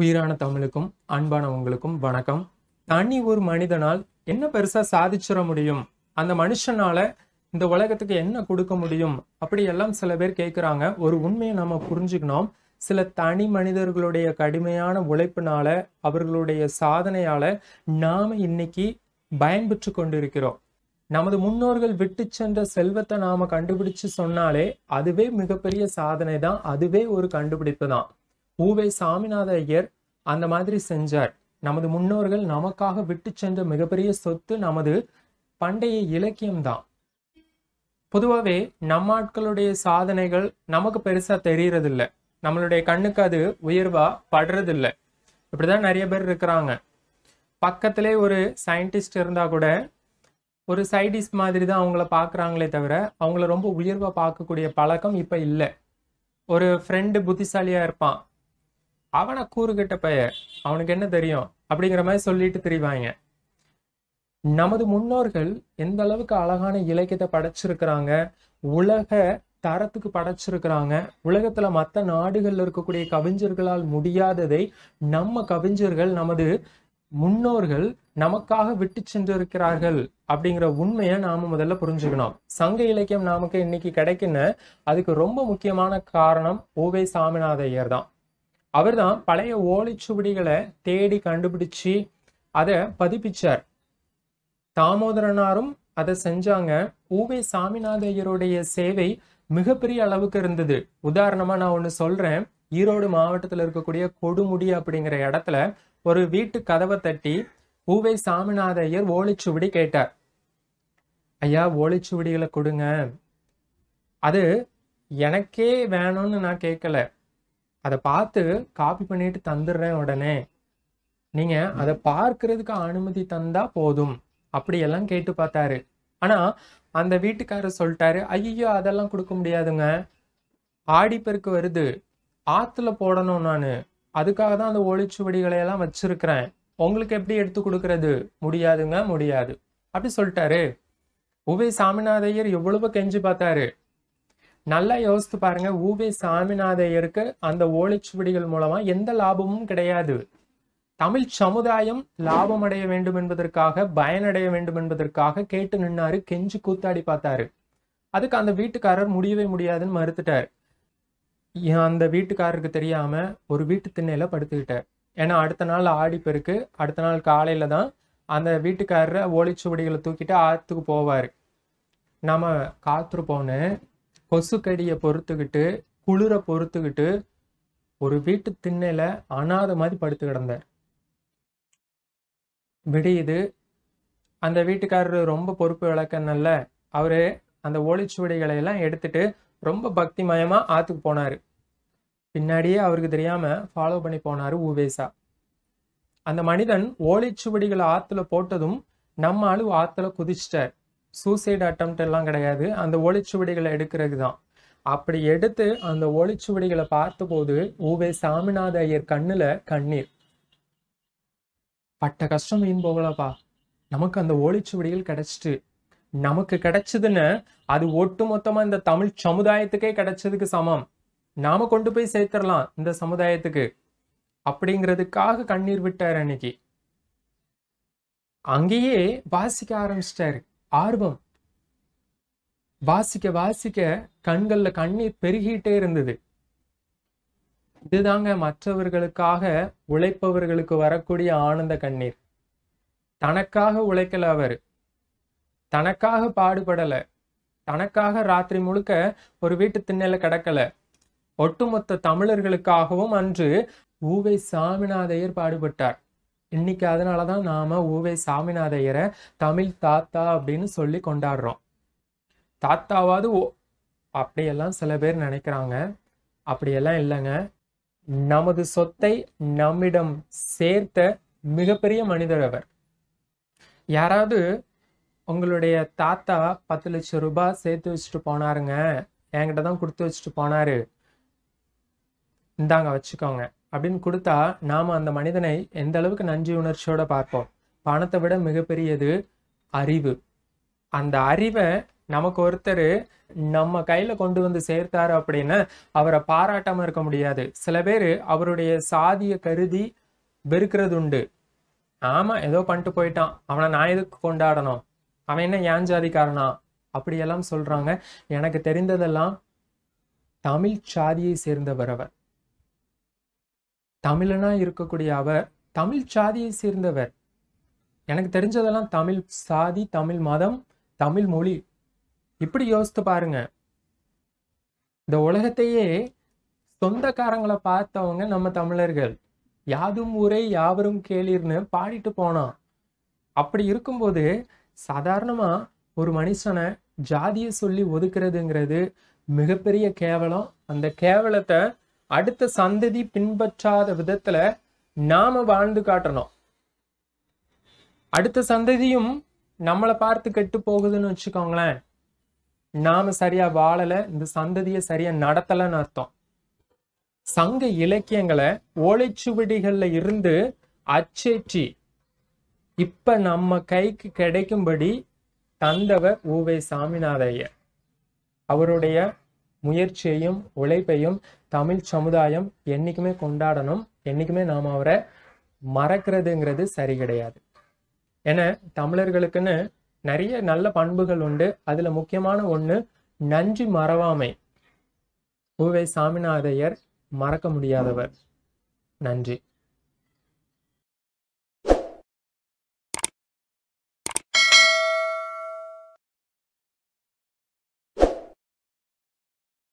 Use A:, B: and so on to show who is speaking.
A: உயிரான தமிழுக்கும் அன்பான உங்களுக்கும் வணக்கம் தனி ஒரு மனிதனால் என்ன பெருசாக சாதிச்சிட முடியும் அந்த மனுஷனால் இந்த உலகத்துக்கு என்ன கொடுக்க முடியும் அப்படி எல்லாம் சில பேர் கேட்குறாங்க ஒரு உண்மையை நம்ம புரிஞ்சுக்கணும் சில தனி மனிதர்களுடைய கடுமையான உழைப்பினால அவர்களுடைய சாதனையால் நாம் இன்னைக்கு பயன்பெற்று கொண்டிருக்கிறோம் நமது முன்னோர்கள் விட்டு சென்ற செல்வத்தை நாம் கண்டுபிடிச்சு சொன்னாலே அதுவே மிகப்பெரிய சாதனை தான் அதுவே ஒரு கண்டுபிடிப்பு தான் பூவே சாமிநாத ஐயர் அந்த மாதிரி செஞ்சார் நமது முன்னோர்கள் நமக்காக விட்டு சென்ற மிகப்பெரிய சொத்து நமது பண்டைய இலக்கியம்தான் பொதுவாகவே நம்ம ஆட்களுடைய சாதனைகள் நமக்கு பெருசாக தெரியறதில்ல நம்மளுடைய கண்ணுக்கு அது உயர்வா படுறதில்ல இப்படிதான் நிறைய பேர் இருக்கிறாங்க பக்கத்திலே ஒரு சயின்டிஸ்ட் இருந்தால் கூட ஒரு சைடிஸ்ட் மாதிரி தான் அவங்கள பார்க்குறாங்களே தவிர அவங்கள ரொம்ப உயர்வாக பார்க்கக்கூடிய பழக்கம் இப்போ இல்லை ஒரு ஃப்ரெண்டு புத்திசாலியாக இருப்பான் அவனை கூறுகிட்ட பைய அவனுக்கு என்ன தெரியும் அப்படிங்கிற மாதிரி சொல்லிட்டு தெரிவாங்க நமது முன்னோர்கள் எந்த அளவுக்கு அழகான இலக்கியத்தை படைச்சிருக்கிறாங்க உலக தரத்துக்கு படைச்சிருக்கிறாங்க உலகத்துல மற்ற நாடுகள்ல இருக்கக்கூடிய கவிஞர்களால் முடியாததை நம்ம கவிஞர்கள் நமது முன்னோர்கள் நமக்காக விட்டு சென்றிருக்கிறார்கள் அப்படிங்கிற உண்மையை நாம முதல்ல புரிஞ்சுக்கணும் சங்க இலக்கியம் நமக்கு இன்னைக்கு கிடைக்குன்னு அதுக்கு ரொம்ப முக்கியமான காரணம் ஓவே சாமிநாத ஐயர் தான் அவர் தான் பழைய ஓலைச்சுவடிகளை தேடி கண்டுபிடிச்சு அதை பதிப்பிச்சார் தாமோதரனாரும் அதை செஞ்சாங்க ஊவே சாமிநாதையருடைய சேவை மிகப்பெரிய அளவுக்கு இருந்தது உதாரணமா நான் ஒன்று சொல்றேன் ஈரோடு மாவட்டத்தில் இருக்கக்கூடிய கொடுமுடி அப்படிங்கிற இடத்துல ஒரு வீட்டு கதவை தட்டி ஊவே சாமிநாதையர் ஓலைச்சுவடி கேட்டார் ஐயா ஓலைச்சுவடிகளை கொடுங்க அது எனக்கே வேணும்னு நான் கேட்கல அதை பார்த்து காப்பி பண்ணிட்டு தந்துடுறேன் உடனே நீங்கள் அதை பார்க்கறதுக்கு அனுமதி தந்தா போதும் அப்படியெல்லாம் கேட்டு பார்த்தாரு ஆனால் அந்த வீட்டுக்காரர் சொல்லிட்டாரு ஐயோ அதெல்லாம் கொடுக்க முடியாதுங்க ஆடிப்பெருக்கு வருது ஆற்றுல போடணும் நான் அதுக்காக தான் அந்த ஒளிச்சுவடிகளையெல்லாம் வச்சிருக்கிறேன் உங்களுக்கு எப்படி எடுத்து கொடுக்கறது முடியாதுங்க முடியாது அப்படி சொல்லிட்டாரு உவே சாமிநாதையர் எவ்வளவு கெஞ்சி பார்த்தாரு நல்லா யோசித்து பாருங்க ஊவே சாமிநாதையருக்கு அந்த ஓலைச்சுவடிகள் மூலமா எந்த லாபமும் கிடையாது தமிழ் சமுதாயம் லாபம் அடைய வேண்டும் என்பதற்காக பயனடைய வேண்டும் என்பதற்காக கேட்டு நின்னாரு கெஞ்சு கூத்தாடி பார்த்தாரு அதுக்கு அந்த வீட்டுக்காரர் முடியவே முடியாதுன்னு மறுத்துட்டார் அந்த வீட்டுக்காரருக்கு தெரியாம ஒரு வீட்டு திண்ணையில படுத்துக்கிட்டார் ஏன்னா அடுத்த நாள் ஆடிப்பெருக்கு அடுத்த நாள் காலையில தான் அந்த வீட்டுக்காரரை ஓலைச்சுவடிகளை தூக்கிட்டு ஆற்றுக்கு போவார் நாம் காத்துருப்போன்னு கொசுக்கடியை பொறுத்துக்கிட்டு குளிரை பொறுத்துக்கிட்டு ஒரு வீட்டு திண்ணையில அனாத மாதிரி படுத்து கிடந்தார் விடியுது அந்த வீட்டுக்காரர் ரொம்ப பொறுப்பு விளக்கனல்ல அவரு அந்த ஒளிச்சுவடிகளை எல்லாம் எடுத்துட்டு ரொம்ப பக்தி மயமா ஆத்துக்கு போனாரு பின்னாடியே அவருக்கு தெரியாம ஃபாலோ பண்ணி போனாரு ஊவேசா அந்த மனிதன் ஓலைச்சுவடிகளை ஆத்துல போட்டதும் நம்ம ஆளு ஆத்துல குதிச்சிட்டார் சூசைடு அட்டம் எல்லாம் கிடையாது அந்த ஒளிச்சுவடிகளை எடுக்கிறது தான் அப்படி எடுத்து அந்த ஒளிச்சுவடிகளை பார்த்தபோது ஊவே சாமிநாத ஐயர் கண்ணுல கண்ணீர் பட்ட கஷ்டம் வீண் போகலப்பா நமக்கு அந்த ஒளிச்சுவடிகள் கிடைச்சிட்டு நமக்கு கிடைச்சதுன்னு அது ஒட்டு மொத்தமா இந்த தமிழ் சமுதாயத்துக்கே கிடைச்சதுக்கு சமம் நாம கொண்டு போய் சேர்த்துடலாம் இந்த சமுதாயத்துக்கு அப்படிங்கிறதுக்காக கண்ணீர் விட்டார் அன்னைக்கு அங்கேயே வாசிக்க ஆரம்பிச்சிட்டாரு ஆர்வம் வாசிக்க வாசிக்க கண்கள்ல கண்ணீர் பெருகிட்டே இருந்தது இதுதாங்க மற்றவர்களுக்காக உழைப்பவர்களுக்கு வரக்கூடிய ஆனந்த கண்ணீர் தனக்காக உழைக்கல அவர் தனக்காக பாடுபடல தனக்காக ராத்திரி முழுக்க ஒரு வீட்டு திண்ணையில கிடக்கல ஒட்டுமொத்த தமிழர்களுக்காகவும் அன்று ஊவை சாமிநாதையர் பாடுபட்டார் இன்னைக்கு அதனால தான் நாம் ஊவே சாமிநாதையரை தமிழ் தாத்தா அப்படின்னு சொல்லி கொண்டாடுறோம் தாத்தாவாவது ஓ அப்படியெல்லாம் சில பேர் நினைக்கிறாங்க அப்படியெல்லாம் இல்லைங்க நமது சொத்தை நம்மிடம் சேர்த்த மிகப்பெரிய மனிதர் அவர் யாராவது உங்களுடைய தாத்தா பத்து லட்சம் ரூபாய் சேர்த்து வச்சுட்டு போனாருங்க என்கிட்ட தான் கொடுத்து வச்சுட்டு போனாரு இந்தாங்க வச்சுக்கோங்க அப்படின்னு கொடுத்தா நாம் அந்த மனிதனை எந்த அளவுக்கு நன்றி உணர்ச்சியோட பார்ப்போம் பணத்தை விட மிகப்பெரியது அறிவு அந்த அறிவை நமக்கு ஒருத்தர் நம்ம கையில் கொண்டு வந்து சேர்த்தாரு அப்படின்னு அவரை பாராட்டாமல் இருக்க முடியாது சில பேர் அவருடைய சாதியை கருதி வெறுக்கிறது உண்டு ஆமாம் ஏதோ பண்ணிட்டு போயிட்டான் அவனை நான் எதுக்கு கொண்டாடணும் அவன் என்ன ஏன் ஜாதிக்காரனா அப்படியெல்லாம் சொல்கிறாங்க எனக்கு தெரிந்ததெல்லாம் தமிழ் சாதியை சேர்ந்தவர் அவர் தமிழனா இருக்கக்கூடிய அவர் தமிழ் சாதியை சேர்ந்தவர் எனக்கு தெரிஞ்சதெல்லாம் தமிழ் சாதி தமிழ் மதம் தமிழ் மொழி இப்படி யோசித்து பாருங்க இந்த உலகத்தையே சொந்தக்காரங்களை பார்த்தவங்க நம்ம தமிழர்கள் யாதும் ஊரே யாவரும் கேளிர்னு பாடிட்டு போனான் அப்படி இருக்கும்போது சாதாரணமாக ஒரு மனுஷனை ஜாதியை சொல்லி ஒதுக்குறதுங்கிறது மிகப்பெரிய கேவலம் அந்த கேவலத்தை அடுத்த சந்ததி பின்பற்றாத விதத்துல நாம வாழ்ந்து காட்டணும் அடுத்த சந்ததியும் நம்மளை பார்த்து கெட்டு போகுதுன்னு வச்சுக்கோங்களேன் நாம சரியா வாழல இந்த சந்ததியை சரியா நடத்தலன்னு அர்த்தம் சங்க இலக்கியங்களை ஓலைச்சுவடிகள்ல இருந்து அச்சேற்றி இப்ப நம்ம கைக்கு கிடைக்கும்படி தந்தவர் ஊவை சாமிநாதையர் அவருடைய முயற்சியையும் உழைப்பையும் தமிழ் சமுதாயம் என்றைக்குமே கொண்டாடணும் என்றைக்குமே நாம் அவரை மறக்கிறதுங்கிறது சரி கிடையாது ஏன்னா தமிழர்களுக்குன்னு நிறைய நல்ல பண்புகள் உண்டு அதில் முக்கியமான ஒன்று நஞ்சு மறவாமை உவே சாமிநாதையர் மறக்க முடியாதவர் நன்றி